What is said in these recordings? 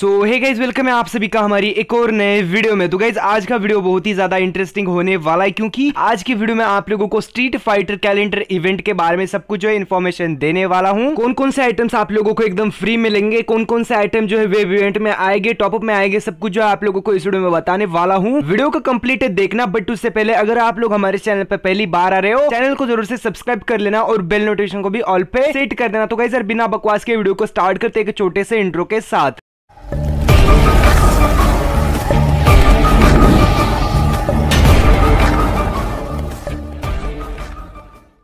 सो hey guys welcome है आप सभी का हमारी एक और नए वीडियो में तो गाइज आज का वीडियो बहुत ही ज्यादा इंटरेस्टिंग होने वाला है क्योंकि आज की वीडियो में आप लोगों को स्ट्रीट फाइटर कैलेंडर इवेंट के बारे में सब कुछ जो है इन्फॉर्मेशन देने वाला हूँ कौन कौन से आइटम्स आप लोगों को एकदम फ्री मिलेंगे कौन कौन से आइटम जो है वे इवेंट में आएंगे टॉपअप में आएंगे सब कुछ जो है आप लोगों को इस वीडियो में बताने वाला हूँ वीडियो का कम्प्लीट देखना बट उससे पहले अगर आप लोग हमारे चैनल पर पहली बार आ रहे हो चैनल को जरूर से सब्सक्राइब कर लेना और बेल नोटिफिकेशन को भी ऑल पे सेट कर देना तो गाइजर बिना बकवास के वीडियो को स्टार्ट करते छोटे से इंट्रो के साथ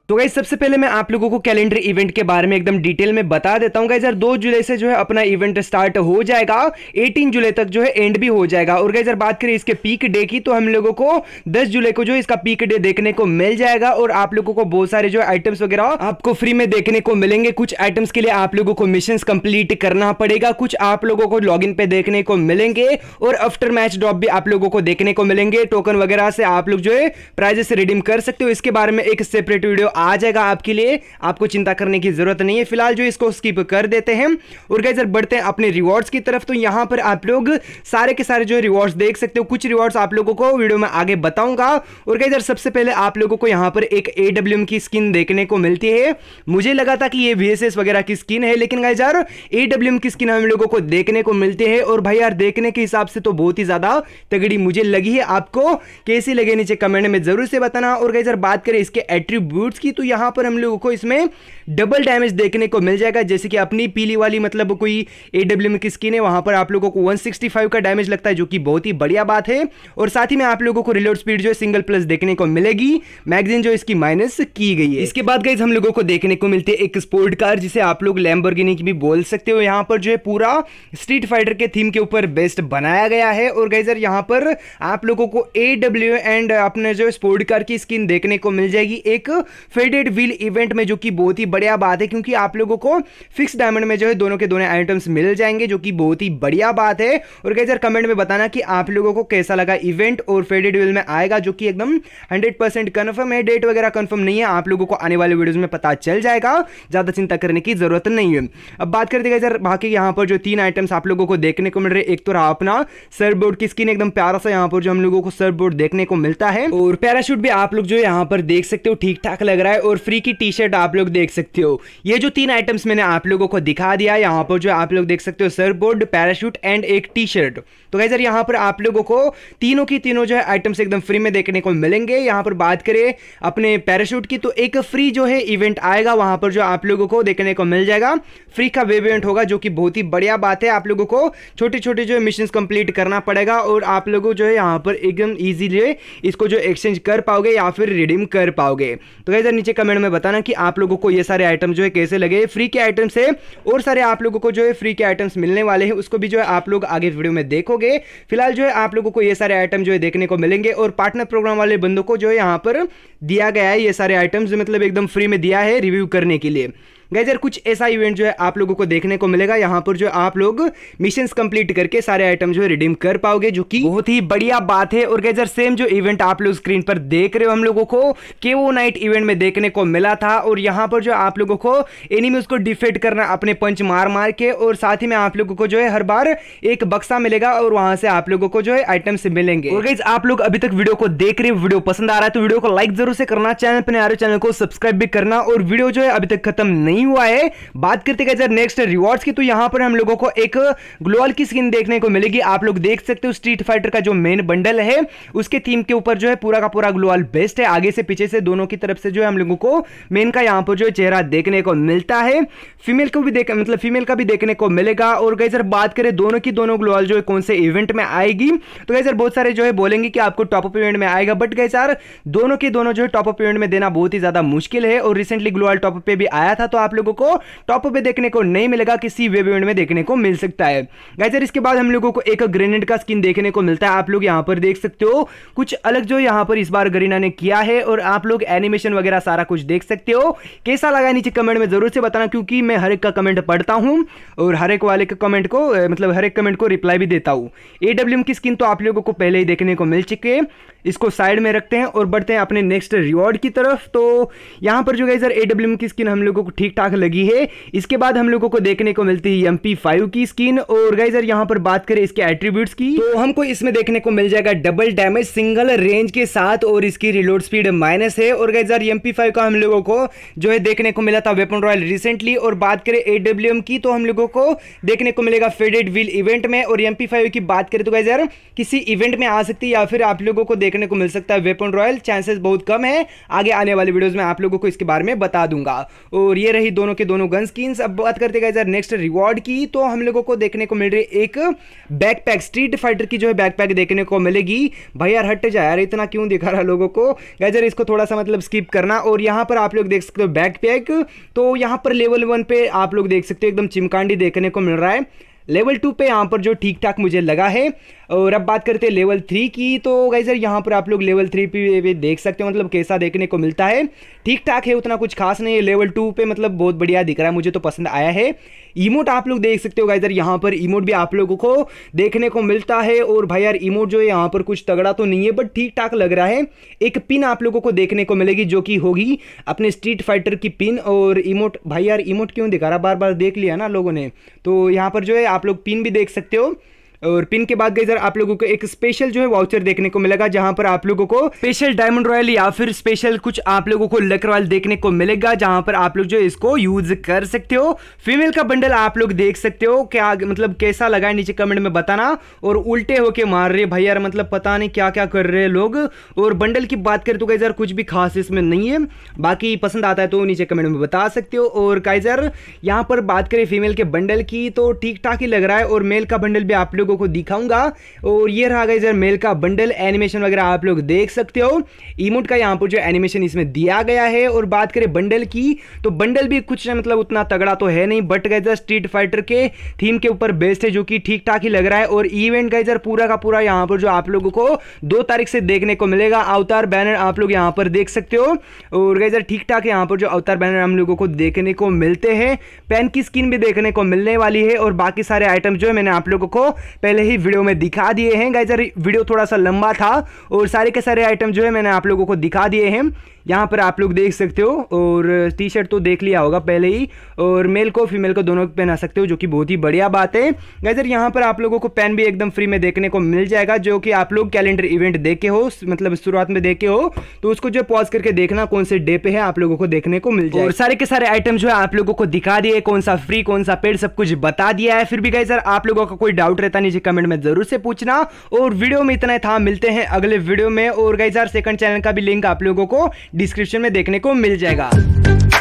तो गाइज सबसे पहले मैं आप लोगों को कैलेंडर इवेंट के बारे में एकदम डिटेल में बता देता हूँ गाइज यार दो जुलाई से जो है अपना इवेंट स्टार्ट हो जाएगा 18 जुलाई तक जो है एंड भी हो जाएगा और गाइज यार बात करें इसके पीक डे की तो हम लोगों को 10 जुलाई को जो इसका पीक डे देखने को मिल जाएगा और आप लोगों को बहुत सारे जो आइटम्स वगैरह आपको फ्री में देखने को मिलेंगे कुछ आइटम्स के लिए आप लोगों को मिशन कंप्लीट करना पड़ेगा कुछ आप लोगों को लॉग पे देखने को मिलेंगे और आफ्टर मैच ड्रॉप भी आप लोगों को देखने को मिलेंगे टोकन वगैरह से आप लोग जो है प्राइजेस रिडीम कर सकते हो इसके बारे में एक सेपरेट वीडियो आ जाएगा आपके लिए आपको चिंता करने की ज़रूरत नहीं है फिलहाल जो इसको स्किप कर देते हैं और गाइज बढ़ते हैं अपने रिवॉर्ड्स की तरफ तो यहाँ पर आप लोग सारे के सारे जो रिवॉर्ड्स देख सकते हो कुछ रिवॉर्ड्स आप लोगों को वीडियो में आगे बताऊंगा और गाइज सबसे पहले आप लोगों को यहाँ पर एक ए की स्किन देखने को मिलती है मुझे लगा था कि ये वीएसएस वगैरह की स्किन है लेकिन गाइज यार ए की स्किन हम लोगों को देखने को मिलती है और भाई यार देखने के हिसाब से तो बहुत ही ज़्यादा तगड़ी मुझे लगी है आपको कैसी लगे नीचे कमेंट में जरूर से बताना और गाइज बात करें इसके एट्रीब्यूट्स की तो यहाँ पर हम लोगों को इसमें डबल डैमेज देखने को मिल जाएगा जैसे कि अपनी पीली वाली मतलब कोई ए की स्किन है वहाँ पर आप लोगों को 165 का डैमेज लगता है जो कि बहुत ही बढ़िया बात है और साथ ही में आप लोगों को रिलोड स्पीड जो है सिंगल प्लस देखने को मिलेगी मैगजीन जो इसकी माइनस की गई है इसके बाद गई हम लोगों को देखने को मिलती है एक स्पोर्ट कार जिसे आप लोग लैम्बोर्गिनी की भी बोल सकते हो यहाँ पर जो है पूरा स्ट्रीट फाइटर के थीम के ऊपर बेस्ट बनाया गया है और गई सर यहाँ पर आप लोगों को ए डब्ल्यू एंड अपने जो स्पोर्ट कार की स्किन देखने को मिल जाएगी एक फेडेड व्हील इवेंट में जो कि बहुत ही बढ़िया बात है क्योंकि आप लोगों को फिक्स डायमंड में जो है दोनों के दोनों आइटम्स मिल जाएंगे जो कि बहुत ही बढ़िया बात है और कैसे सर कमेंट में बताना कि आप लोगों को कैसा लगा इवेंट और फेडेड व्हील में आएगा जो कि एकदम हंड्रेड परसेंट कन्फर्म है डेट वगैरह कन्फर्म नहीं है आप लोगों को आने वाले वीडियोज़ में पता चल जाएगा ज़्यादा चिंता करने की ज़रूरत नहीं है अब बात करते हैं सर बाकी यहाँ पर जो तीन आइटम्स आप लोगों को देखने को मिल रहे एक तो रहा अपना सर बोर्ड की स्किन एकदम प्यारा सा यहाँ पर जो हम लोगों को सर बोर्ड देखने को मिलता है और पैराशूट भी आप लोग जो यहाँ पर देख सकते हो ठीक ठाक लग रहा रहा है और फ्री की टी शर्ट आप लोग देख सकते हो ये जो तीन आइटम्स मैंने आप लोगों को दिखा दिया यहाँ पर जो आप लोग देख सकते हो सर बोर्ड पैराशूट एंड एक टी शर्ट तो गाइज यहाँ पर आप लोगों को तीनों की तीनों जो है आइटम्स एकदम फ्री में देखने को मिलेंगे यहाँ पर बात करें अपने पैराशूट की तो एक फ्री जो है इवेंट आएगा वहाँ पर जो आप लोगों को देखने को मिल जाएगा फ्री का वे इवेंट होगा जो कि बहुत ही बढ़िया बात है आप लोगों को छोटे छोटे जो है मिशन कंप्लीट करना पड़ेगा और आप लोगों जो है यहाँ पर एकदम ईजीली इसको जो एक्सचेंज कर पाओगे या फिर रिडीम कर पाओगे तो गाइज नीचे कमेंट में बताना कि आप लोगों को ये सारे आइटम जो है कैसे लगे फ्री के आइटम्स है और सारे आप लोगों को जो है फ्री के आइटम्स मिलने वाले हैं उसको भी जो है आप लोग आगे वीडियो में देखोगे फिलहाल जो है आप लोगों को ये सारे आइटम जो है देखने को मिलेंगे और पार्टनर प्रोग्राम वाले बंदों को जो है यहाँ पर दिया गया है ये सारे आइटम्स मतलब एकदम फ्री में दिया है रिव्यू करने के लिए गैज यार कुछ ऐसा इवेंट जो है आप लोगों को देखने को मिलेगा यहाँ पर जो आप लोग मिशन कंप्लीट करके सारे आइटम जो है रिडीम कर पाओगे जो कि बहुत ही बढ़िया बात है और गैजर सेम जो इवेंट आप लोग स्क्रीन पर देख रहे हो हम लोगों को वो नाइट इवेंट में देखने को मिला था और यहाँ पर जो आप लोगों को एनिमीज उसको डिफेट करना अपने पंच मार मार के और साथ ही में आप लोगों को जो है हर बार एक बक्सा मिलेगा और वहां से आप लोगों को जो है आइटम्स मिलेंगे और गाइज आप लोग अभी तक वीडियो को देख रहे हो वीडियो पसंद आ रहा है तो वीडियो को लाइक जरूर से करना चैनल पर आ रहे तो चैनल को सब्सक्राइब भी करना और वीडियो जो है अभी तक खत्म नहीं नहीं हुआ है बात करते हैं सर नेक्स्ट रिवॉर्ड्स की तो यहाँ पर हम लोगों को एक ग्लोअल की स्किन देखने को मिलेगी आप लोग देख सकते हो स्ट्रीट फाइटर का जो मेन बंडल है उसके थीम के ऊपर जो है पूरा का पूरा ग्लोअल बेस्ट है आगे से पीछे से दोनों की तरफ से जो है हम लोगों को मेन का यहाँ पर जो चेहरा देखने को मिलता है फीमेल को भी देख मतलब फीमेल का भी देखने को मिलेगा और गई सर बात करें दोनों की दोनों ग्लोअल जो है कौन से इवेंट में आएगी तो गई सर बहुत सारे जो है बोलेंगे कि आपको टॉप ऑफ इवेंट में आएगा बट गई सर दोनों के दोनों जो है टॉप ऑफ इवेंट में देना बहुत ही ज़्यादा मुश्किल है और रिसेंटली ग्लोअल टॉप पे भी आया था तो आप लोगों को टॉप पे देखने को नहीं मिलेगा किसी वेब इवेंट में देखने को मिल सकता है गाइजर इसके बाद हम लोगों को एक ग्रेनेड का स्किन देखने को मिलता है आप लोग यहाँ पर देख सकते हो कुछ अलग जो यहाँ पर इस बार गरीना ने किया है और आप लोग एनिमेशन वगैरह सारा कुछ देख सकते हो कैसा लगा नीचे कमेंट में जरूर से बताना क्योंकि मैं हर एक का कमेंट पढ़ता हूँ और हर एक वाले का कमेंट को मतलब हर एक कमेंट को रिप्लाई भी देता हूँ ए की स्किन तो आप लोगों को पहले ही देखने को मिल चुके हैं इसको साइड में रखते हैं और बढ़ते हैं अपने नेक्स्ट रिवॉर्ड की तरफ तो यहाँ पर जो है सर ए डब्ल्यू की स्किन हम लोगों को ठीक ठाक लगी है इसके बाद हम लोगों को देखने को मिलती है एम फाइव की स्किन और गई सर यहाँ पर बात करें इसके एट्रीब्यूट्स की तो हमको इसमें देखने को मिल जाएगा डबल डैमेज सिंगल रेंज के साथ और इसकी रिलोड स्पीड माइनस है और गई सर एम फाइव का हम लोगों को जो है देखने को मिला था वेपन रॉयल रिसेंटली और बात करें ए डब्ल्यू की तो हम लोगों को देखने को मिलेगा फेडेड व्हील इवेंट में और एम फाइव की बात करें तो गई सर किसी इवेंट में आ सकती है या फिर आप लोगों को देख देखने को मिल सकता है वेपन रॉयल चांसेस बहुत कम है आगे आने वाले वीडियोज में आप लोगों को इसके बारे में बता दूंगा और ये रही दोनों के दोनों गन स्किन्स अब बात करते गए सर नेक्स्ट रिवॉर्ड की तो हम लोगों को देखने को मिल रही एक बैकपैक स्ट्रीट फाइटर की जो है बैकपैक देखने को मिलेगी भाई यार हट जाए यार इतना क्यों दिखा रहा लोगों को गैजर इसको थोड़ा सा मतलब स्किप करना और यहाँ पर आप लोग देख सकते हो बैकपैक तो यहाँ पर लेवल वन पे आप लोग देख सकते हो एकदम चिमकांडी देखने को मिल रहा है लेवल टू पे यहाँ पर जो ठीक ठाक मुझे लगा है और अब बात करते हैं लेवल थ्री की तो गाइजर यहाँ पर आप लोग लेवल थ्री पे भी देख सकते हो मतलब कैसा देखने को मिलता है ठीक ठाक है उतना कुछ खास नहीं है लेवल टू पे मतलब बहुत बढ़िया दिख रहा है मुझे तो पसंद आया है इमोट आप लोग देख सकते हो गाइजर यहाँ पर इमोट भी आप लोगों को देखने को मिलता है और भाई यार इमोट जो है यहाँ पर कुछ तगड़ा तो नहीं है बट ठीक ठाक लग रहा है एक पिन आप लोगों को देखने को मिलेगी जो कि होगी अपने स्ट्रीट फाइटर की पिन और इमोट भाई यार इमोट क्यों दिखा रहा बार बार देख लिया ना लोगों ने तो यहाँ पर जो है आप लोग पिन भी देख सकते हो और पिन के बाद गई आप लोगों को एक स्पेशल जो है वाउचर देखने को मिलेगा जहां पर आप लोगों को स्पेशल डायमंड रॉयल या फिर स्पेशल कुछ आप लोगों को लक रॉयल देखने को मिलेगा जहां पर आप लोग जो इसको यूज कर सकते हो फीमेल का बंडल आप लोग देख सकते हो क्या मतलब कैसा लगा है नीचे कमेंट में बताना और उल्टे होके मार रहे भाई यार मतलब पता नहीं क्या क्या कर रहे हैं लोग और बंडल की बात करें तो गाइजर कुछ भी खास इसमें नहीं है बाकी पसंद आता है तो नीचे कमेंट में बता सकते हो और गाइजर यहाँ पर बात करें फीमेल के बंडल की तो ठीक ठाक ही लग रहा है और मेल का बंडल भी आप लोग लोगों को दिखाऊंगा और ये रहा गया मेल का बंडल एनिमेशन वगैरह आप लोग देख सकते हो इमोट का यहाँ पर जो एनिमेशन इसमें दिया गया है और बात करें बंडल की तो बंडल भी कुछ मतलब उतना तगड़ा तो है नहीं बट गए स्ट्रीट फाइटर के थीम के ऊपर बेस्ट है जो कि ठीक ठाक ही लग रहा है और इवेंट गैजर पूरा का पूरा यहाँ पर जो आप लोगों को दो तारीख से देखने को मिलेगा अवतार बैनर आप लोग यहाँ पर देख सकते हो और गए ठीक ठाक यहाँ पर जो अवतार बैनर हम लोगों को देखने को मिलते हैं पेन की स्किन भी देखने को मिलने वाली है और बाकी सारे आइटम जो है मैंने आप लोगों को पहले ही वीडियो में दिखा दिए हैं गाइज वीडियो थोड़ा सा लंबा था और सारे के सारे आइटम जो है मैंने आप लोगों को दिखा दिए हैं यहाँ पर आप लोग देख सकते हो और टी शर्ट तो देख लिया होगा पहले ही और मेल को फीमेल को दोनों पहना सकते हो जो कि बहुत ही बढ़िया बात है गाइजर यहाँ पर आप लोगों को पेन भी एकदम फ्री में देखने को मिल जाएगा जो कि आप लोग कैलेंडर इवेंट देखे हो मतलब शुरुआत में देखे हो तो उसको जो पॉज करके देखना कौन से डे पे है आप लोगों को देखने को मिल जाएगा और सारे के सारे आइटम जो है आप लोगों को दिखा दिए कौन सा फ्री कौन सा पेड सब कुछ बता दिया है फिर भी गाइजर आप लोगों का कोई डाउट रहता नहीं नीचे कमेंट में ज़रूर से पूछना और वीडियो में इतना था मिलते हैं अगले वीडियो में और गाइज सेकंड चैनल का भी लिंक आप लोगों को डिस्क्रिप्शन में देखने को मिल जाएगा